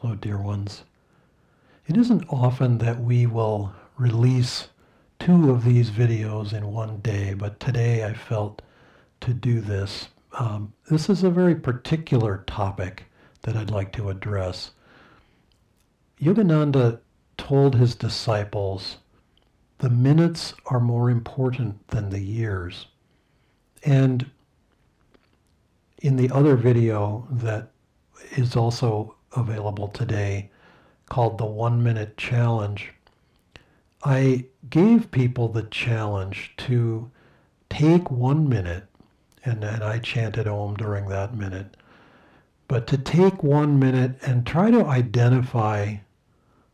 Hello, dear ones. It isn't often that we will release two of these videos in one day, but today I felt to do this. Um, this is a very particular topic that I'd like to address. Yogananda told his disciples, the minutes are more important than the years. And in the other video that is also available today called the One Minute Challenge. I gave people the challenge to take one minute, and, and I chanted Om during that minute, but to take one minute and try to identify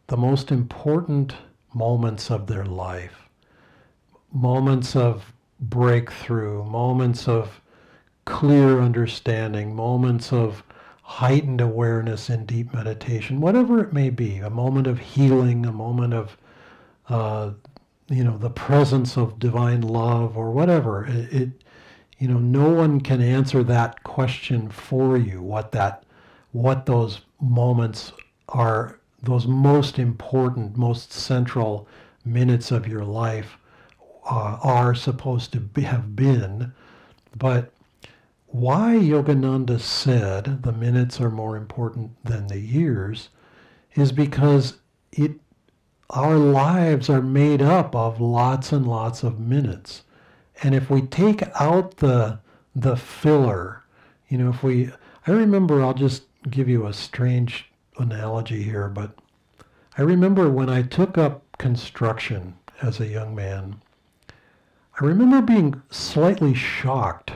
the most important moments of their life, moments of breakthrough, moments of clear understanding, moments of heightened awareness in deep meditation, whatever it may be, a moment of healing, a moment of, uh, you know, the presence of divine love or whatever. It, it, you know, no one can answer that question for you. What that, what those moments are, those most important, most central minutes of your life uh, are supposed to be, have been, but why Yogananda said the minutes are more important than the years is because it our lives are made up of lots and lots of minutes. And if we take out the the filler, you know, if we I remember I'll just give you a strange analogy here, but I remember when I took up construction as a young man, I remember being slightly shocked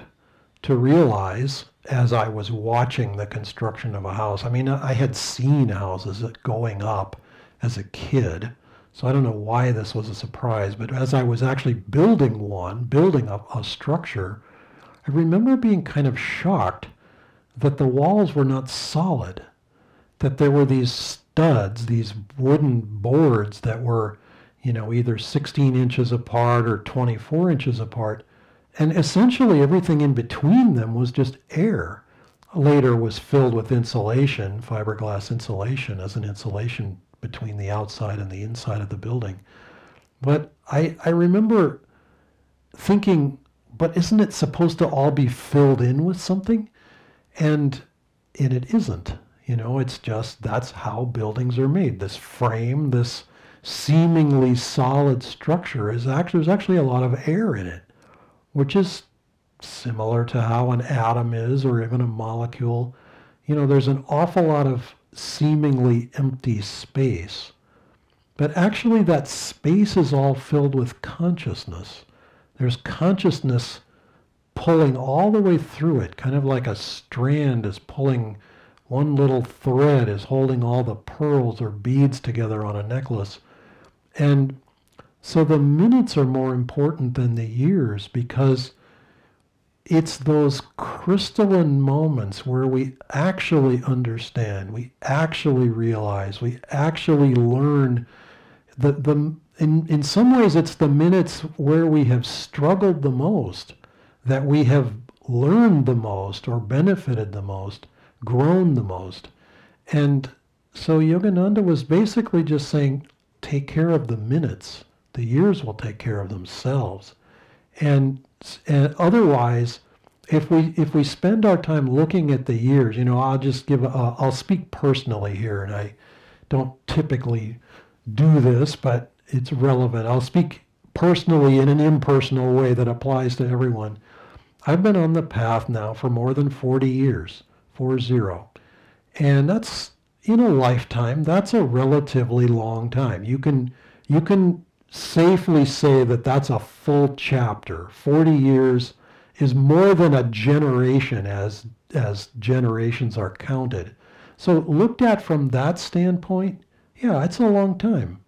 to realize as I was watching the construction of a house. I mean, I had seen houses going up as a kid, so I don't know why this was a surprise, but as I was actually building one, building a, a structure, I remember being kind of shocked that the walls were not solid, that there were these studs, these wooden boards that were, you know, either 16 inches apart or 24 inches apart and essentially everything in between them was just air. Later was filled with insulation, fiberglass insulation as an insulation between the outside and the inside of the building. But I, I remember thinking, but isn't it supposed to all be filled in with something? And and it isn't. You know, it's just that's how buildings are made. This frame, this seemingly solid structure is actually there's actually a lot of air in it which is similar to how an atom is or even a molecule. You know, there's an awful lot of seemingly empty space. But actually, that space is all filled with consciousness. There's consciousness pulling all the way through it, kind of like a strand is pulling one little thread, is holding all the pearls or beads together on a necklace. And so the minutes are more important than the years because it's those crystalline moments where we actually understand, we actually realize, we actually learn. The, the, in, in some ways, it's the minutes where we have struggled the most, that we have learned the most or benefited the most, grown the most. And so Yogananda was basically just saying, take care of the minutes the years will take care of themselves. And, and otherwise, if we if we spend our time looking at the years, you know, I'll just give i I'll speak personally here, and I don't typically do this, but it's relevant. I'll speak personally in an impersonal way that applies to everyone. I've been on the path now for more than 40 years, four zero, and that's in a lifetime. That's a relatively long time. You can you can safely say that that's a full chapter. 40 years is more than a generation as, as generations are counted. So looked at from that standpoint, yeah, it's a long time.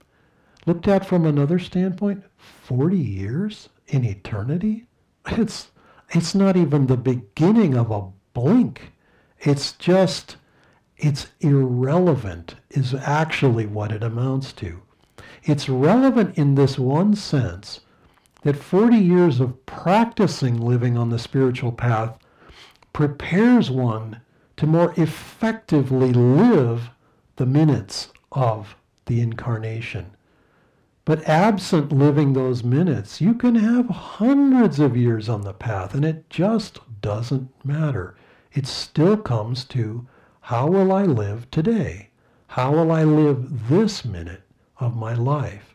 Looked at from another standpoint, 40 years in eternity? It's, it's not even the beginning of a blink. It's just, it's irrelevant is actually what it amounts to. It's relevant in this one sense that 40 years of practicing living on the spiritual path prepares one to more effectively live the minutes of the incarnation. But absent living those minutes, you can have hundreds of years on the path, and it just doesn't matter. It still comes to how will I live today? How will I live this minute? of my life.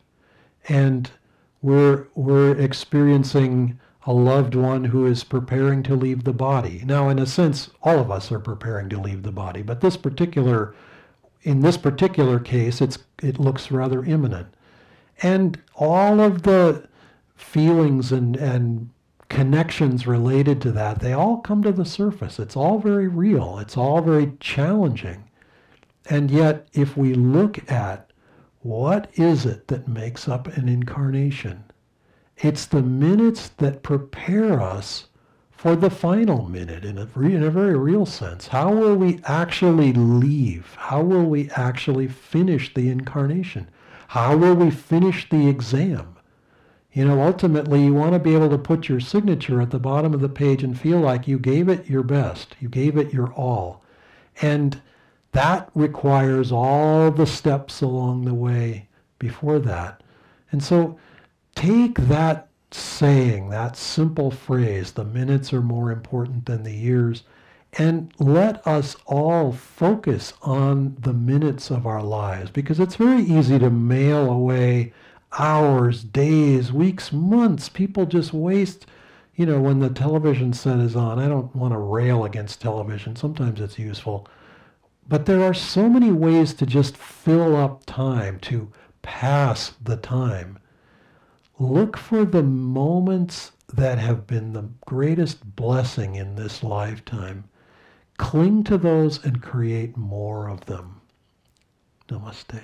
And we're, we're experiencing a loved one who is preparing to leave the body. Now, in a sense, all of us are preparing to leave the body, but this particular, in this particular case, it's, it looks rather imminent. And all of the feelings and, and connections related to that, they all come to the surface. It's all very real. It's all very challenging. And yet, if we look at what is it that makes up an incarnation? It's the minutes that prepare us for the final minute in a, in a very real sense. How will we actually leave? How will we actually finish the incarnation? How will we finish the exam? You know, ultimately, you want to be able to put your signature at the bottom of the page and feel like you gave it your best. You gave it your all. And that requires all the steps along the way before that. And so take that saying, that simple phrase, the minutes are more important than the years, and let us all focus on the minutes of our lives because it's very easy to mail away hours, days, weeks, months. People just waste, you know, when the television set is on. I don't want to rail against television. Sometimes it's useful. But there are so many ways to just fill up time, to pass the time. Look for the moments that have been the greatest blessing in this lifetime. Cling to those and create more of them. Namaste.